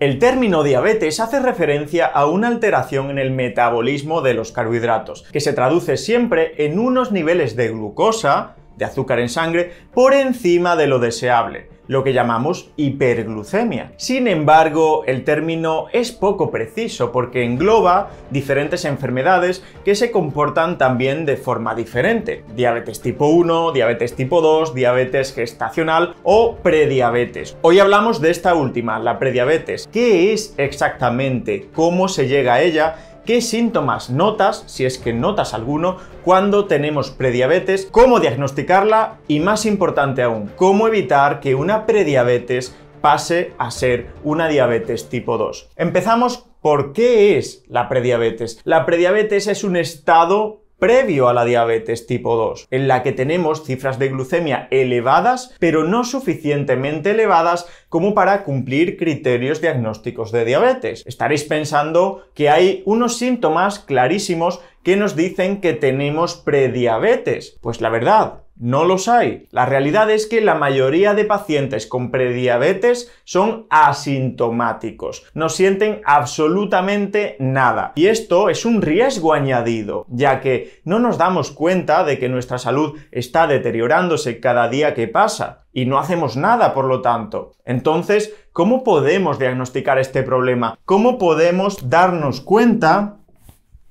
El término diabetes hace referencia a una alteración en el metabolismo de los carbohidratos, que se traduce siempre en unos niveles de glucosa, de azúcar en sangre, por encima de lo deseable lo que llamamos hiperglucemia. Sin embargo, el término es poco preciso porque engloba diferentes enfermedades que se comportan también de forma diferente. Diabetes tipo 1, diabetes tipo 2, diabetes gestacional o prediabetes. Hoy hablamos de esta última, la prediabetes. ¿Qué es exactamente? ¿Cómo se llega a ella? qué síntomas notas, si es que notas alguno, cuando tenemos prediabetes, cómo diagnosticarla y más importante aún, cómo evitar que una prediabetes pase a ser una diabetes tipo 2. Empezamos por qué es la prediabetes. La prediabetes es un estado previo a la diabetes tipo 2, en la que tenemos cifras de glucemia elevadas, pero no suficientemente elevadas como para cumplir criterios diagnósticos de diabetes. Estaréis pensando que hay unos síntomas clarísimos que nos dicen que tenemos prediabetes. Pues la verdad, no los hay. La realidad es que la mayoría de pacientes con prediabetes son asintomáticos, no sienten absolutamente nada. Y esto es un riesgo añadido, ya que no nos damos cuenta de que nuestra salud está deteriorándose cada día que pasa y no hacemos nada, por lo tanto. Entonces, ¿cómo podemos diagnosticar este problema? ¿Cómo podemos darnos cuenta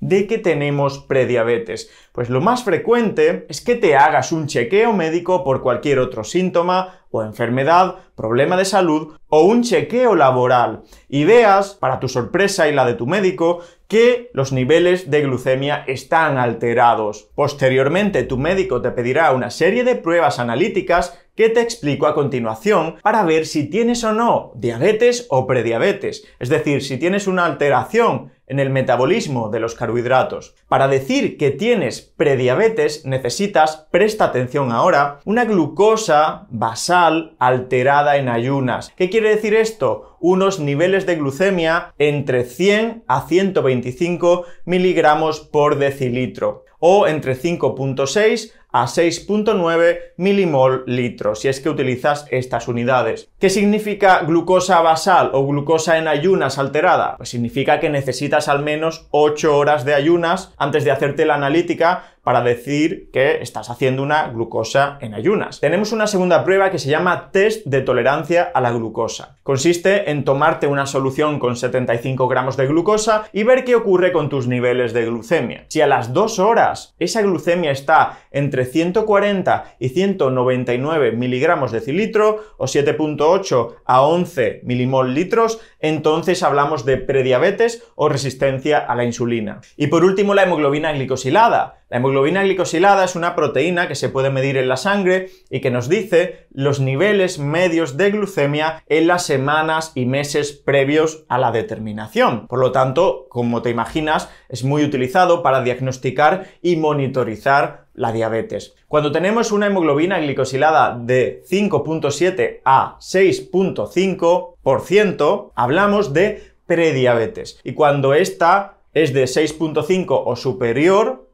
de que tenemos prediabetes? Pues lo más frecuente es que te hagas un chequeo médico por cualquier otro síntoma o enfermedad, problema de salud o un chequeo laboral y veas, para tu sorpresa y la de tu médico, que los niveles de glucemia están alterados. Posteriormente tu médico te pedirá una serie de pruebas analíticas que te explico a continuación para ver si tienes o no diabetes o prediabetes, es decir, si tienes una alteración en el metabolismo de los carbohidratos. Para decir que tienes prediabetes necesitas, presta atención ahora, una glucosa basal alterada en ayunas. ¿Qué quiere decir esto? Unos niveles de glucemia entre 100 a 125 miligramos por decilitro o entre 5.6 a 6.9 milimol litro, si es que utilizas estas unidades. ¿Qué significa glucosa basal o glucosa en ayunas alterada? Pues significa que necesitas al menos 8 horas de ayunas antes de hacerte la analítica para decir que estás haciendo una glucosa en ayunas. Tenemos una segunda prueba que se llama test de tolerancia a la glucosa. Consiste en tomarte una solución con 75 gramos de glucosa y ver qué ocurre con tus niveles de glucemia. Si a las 2 horas esa glucemia está entre 140 y 199 miligramos de cilitro o 7.8 a 11 milimol litros, entonces hablamos de prediabetes o resistencia a la insulina. Y por último, la hemoglobina glicosilada. La hemoglobina glicosilada es una proteína que se puede medir en la sangre y que nos dice los niveles medios de glucemia en las semanas y meses previos a la determinación. Por lo tanto, como te imaginas, es muy utilizado para diagnosticar y monitorizar la diabetes. Cuando tenemos una hemoglobina glicosilada de 5.7 a 6.5%, hablamos de prediabetes. Y cuando esta es de 6.5 o superior,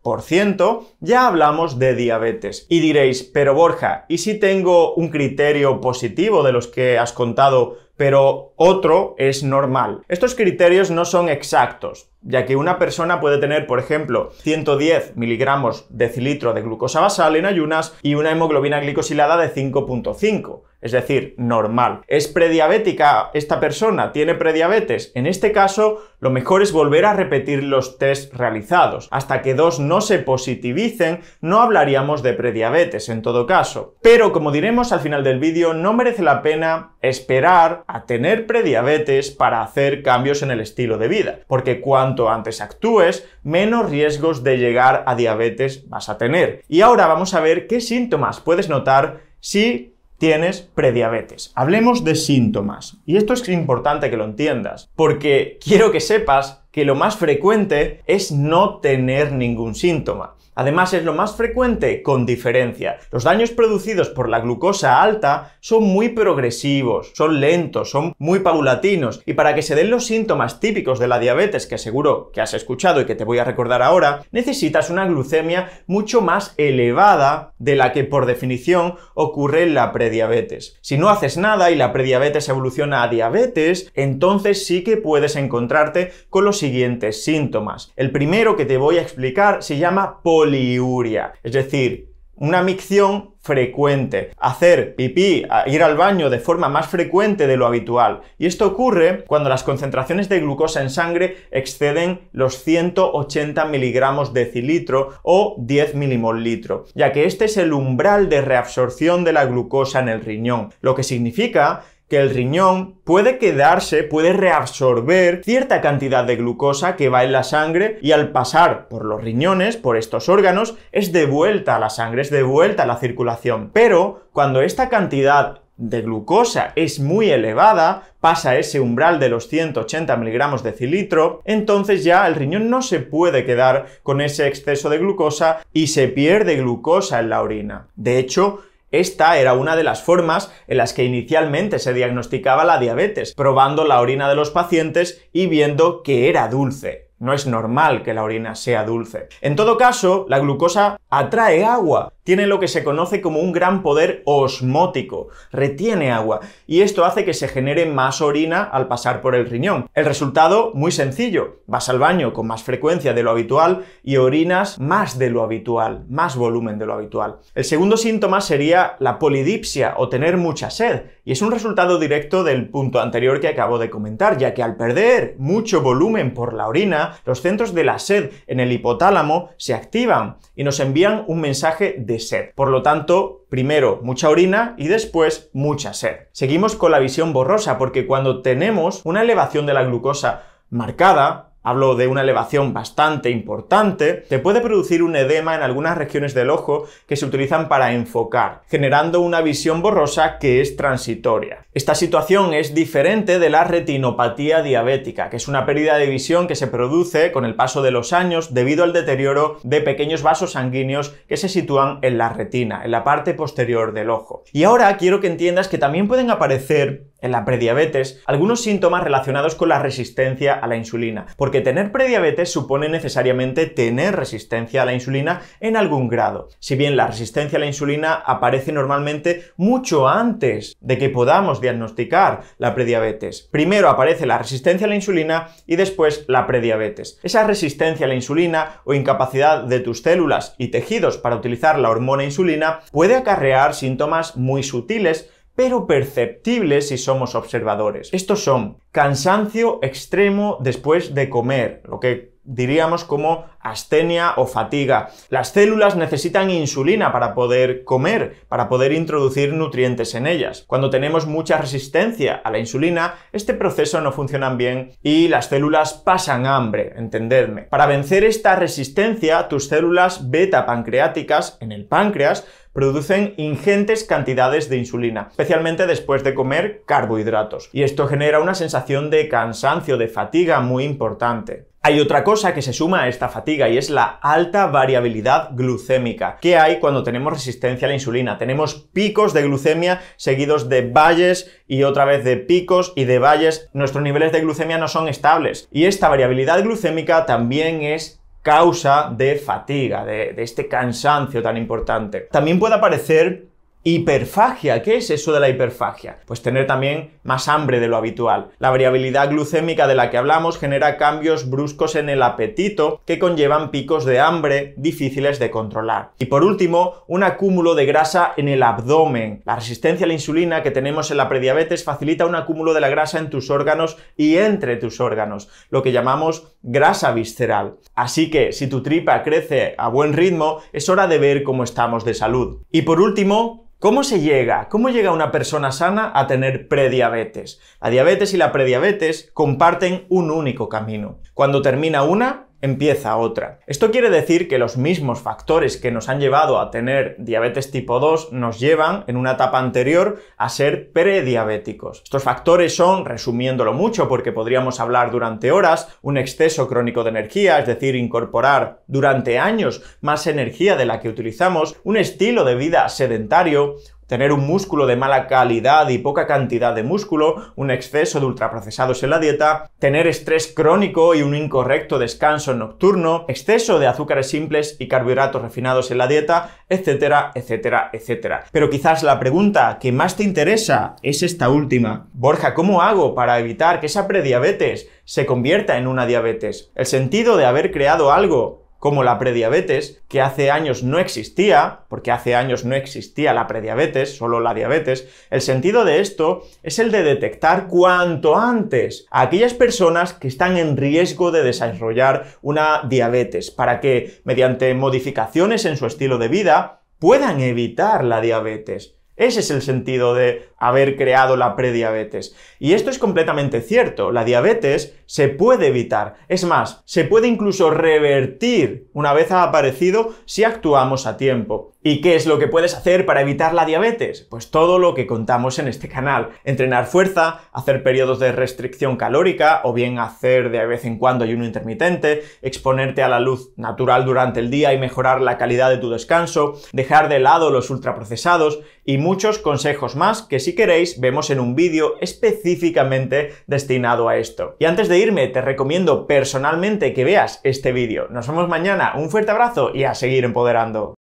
ya hablamos de diabetes. Y diréis, pero Borja, ¿y si tengo un criterio positivo de los que has contado, pero otro es normal? Estos criterios no son exactos, ya que una persona puede tener, por ejemplo, 110 miligramos decilitro de glucosa basal en ayunas y una hemoglobina glicosilada de 5.5 es decir, normal. ¿Es prediabética esta persona? ¿Tiene prediabetes? En este caso, lo mejor es volver a repetir los test realizados. Hasta que dos no se positivicen, no hablaríamos de prediabetes en todo caso. Pero como diremos al final del vídeo, no merece la pena esperar a tener prediabetes para hacer cambios en el estilo de vida, porque cuanto antes actúes, menos riesgos de llegar a diabetes vas a tener. Y ahora vamos a ver qué síntomas puedes notar si tienes prediabetes. Hablemos de síntomas. Y esto es importante que lo entiendas, porque quiero que sepas que lo más frecuente es no tener ningún síntoma. Además, es lo más frecuente con diferencia. Los daños producidos por la glucosa alta son muy progresivos, son lentos, son muy paulatinos y para que se den los síntomas típicos de la diabetes, que seguro que has escuchado y que te voy a recordar ahora, necesitas una glucemia mucho más elevada de la que por definición ocurre en la prediabetes. Si no haces nada y la prediabetes evoluciona a diabetes, entonces sí que puedes encontrarte con los siguientes síntomas. El primero que te voy a explicar se llama poliuria, es decir, una micción frecuente, hacer pipí, ir al baño de forma más frecuente de lo habitual. Y esto ocurre cuando las concentraciones de glucosa en sangre exceden los 180 miligramos decilitro o 10 milimolitro, ya que este es el umbral de reabsorción de la glucosa en el riñón, lo que significa que el riñón puede quedarse, puede reabsorber cierta cantidad de glucosa que va en la sangre y al pasar por los riñones, por estos órganos, es devuelta a la sangre, es devuelta a la circulación. Pero cuando esta cantidad de glucosa es muy elevada, pasa ese umbral de los 180 miligramos de cilitro, entonces ya el riñón no se puede quedar con ese exceso de glucosa y se pierde glucosa en la orina. De hecho, esta era una de las formas en las que inicialmente se diagnosticaba la diabetes, probando la orina de los pacientes y viendo que era dulce. No es normal que la orina sea dulce. En todo caso, la glucosa atrae agua tiene lo que se conoce como un gran poder osmótico, retiene agua, y esto hace que se genere más orina al pasar por el riñón. El resultado, muy sencillo, vas al baño con más frecuencia de lo habitual y orinas más de lo habitual, más volumen de lo habitual. El segundo síntoma sería la polidipsia o tener mucha sed, y es un resultado directo del punto anterior que acabo de comentar, ya que al perder mucho volumen por la orina, los centros de la sed en el hipotálamo se activan y nos envían un mensaje de sed. Por lo tanto, primero mucha orina y después mucha sed. Seguimos con la visión borrosa porque cuando tenemos una elevación de la glucosa marcada, hablo de una elevación bastante importante, te puede producir un edema en algunas regiones del ojo que se utilizan para enfocar, generando una visión borrosa que es transitoria. Esta situación es diferente de la retinopatía diabética, que es una pérdida de visión que se produce con el paso de los años debido al deterioro de pequeños vasos sanguíneos que se sitúan en la retina, en la parte posterior del ojo. Y ahora quiero que entiendas que también pueden aparecer en la prediabetes algunos síntomas relacionados con la resistencia a la insulina, porque tener prediabetes supone necesariamente tener resistencia a la insulina en algún grado. Si bien la resistencia a la insulina aparece normalmente mucho antes de que podamos diagnosticar la prediabetes. Primero aparece la resistencia a la insulina y después la prediabetes. Esa resistencia a la insulina o incapacidad de tus células y tejidos para utilizar la hormona insulina puede acarrear síntomas muy sutiles pero perceptibles si somos observadores. Estos son cansancio extremo después de comer, lo que diríamos como astenia o fatiga. Las células necesitan insulina para poder comer, para poder introducir nutrientes en ellas. Cuando tenemos mucha resistencia a la insulina, este proceso no funciona bien y las células pasan hambre, entenderme Para vencer esta resistencia, tus células beta pancreáticas en el páncreas producen ingentes cantidades de insulina, especialmente después de comer carbohidratos. Y esto genera una sensación de cansancio, de fatiga muy importante. Hay otra cosa que se suma a esta fatiga y es la alta variabilidad glucémica que hay cuando tenemos resistencia a la insulina. Tenemos picos de glucemia seguidos de valles y otra vez de picos y de valles. Nuestros niveles de glucemia no son estables. Y esta variabilidad glucémica también es causa de fatiga, de, de este cansancio tan importante. También puede aparecer Hiperfagia, ¿qué es eso de la hiperfagia? Pues tener también más hambre de lo habitual. La variabilidad glucémica de la que hablamos genera cambios bruscos en el apetito que conllevan picos de hambre difíciles de controlar. Y por último, un acúmulo de grasa en el abdomen. La resistencia a la insulina que tenemos en la prediabetes facilita un acúmulo de la grasa en tus órganos y entre tus órganos, lo que llamamos grasa visceral. Así que si tu tripa crece a buen ritmo, es hora de ver cómo estamos de salud. Y por último, ¿Cómo se llega? ¿Cómo llega una persona sana a tener prediabetes? La diabetes y la prediabetes comparten un único camino. Cuando termina una, empieza otra. Esto quiere decir que los mismos factores que nos han llevado a tener diabetes tipo 2 nos llevan en una etapa anterior a ser prediabéticos. Estos factores son, resumiéndolo mucho porque podríamos hablar durante horas, un exceso crónico de energía, es decir, incorporar durante años más energía de la que utilizamos, un estilo de vida sedentario, tener un músculo de mala calidad y poca cantidad de músculo, un exceso de ultraprocesados en la dieta, tener estrés crónico y un incorrecto descanso nocturno, exceso de azúcares simples y carbohidratos refinados en la dieta, etcétera, etcétera, etcétera. Pero quizás la pregunta que más te interesa es esta última. Borja, ¿cómo hago para evitar que esa prediabetes se convierta en una diabetes? El sentido de haber creado algo como la prediabetes, que hace años no existía, porque hace años no existía la prediabetes, solo la diabetes, el sentido de esto es el de detectar cuanto antes a aquellas personas que están en riesgo de desarrollar una diabetes, para que mediante modificaciones en su estilo de vida puedan evitar la diabetes. Ese es el sentido de haber creado la prediabetes. Y esto es completamente cierto. La diabetes se puede evitar. Es más, se puede incluso revertir una vez ha aparecido si actuamos a tiempo. ¿Y qué es lo que puedes hacer para evitar la diabetes? Pues todo lo que contamos en este canal. Entrenar fuerza, hacer periodos de restricción calórica o bien hacer de vez en cuando ayuno intermitente, exponerte a la luz natural durante el día y mejorar la calidad de tu descanso, dejar de lado los ultraprocesados y muchos consejos más que si queréis vemos en un vídeo específicamente destinado a esto. Y antes de irme, te recomiendo personalmente que veas este vídeo. Nos vemos mañana, un fuerte abrazo y a seguir empoderando.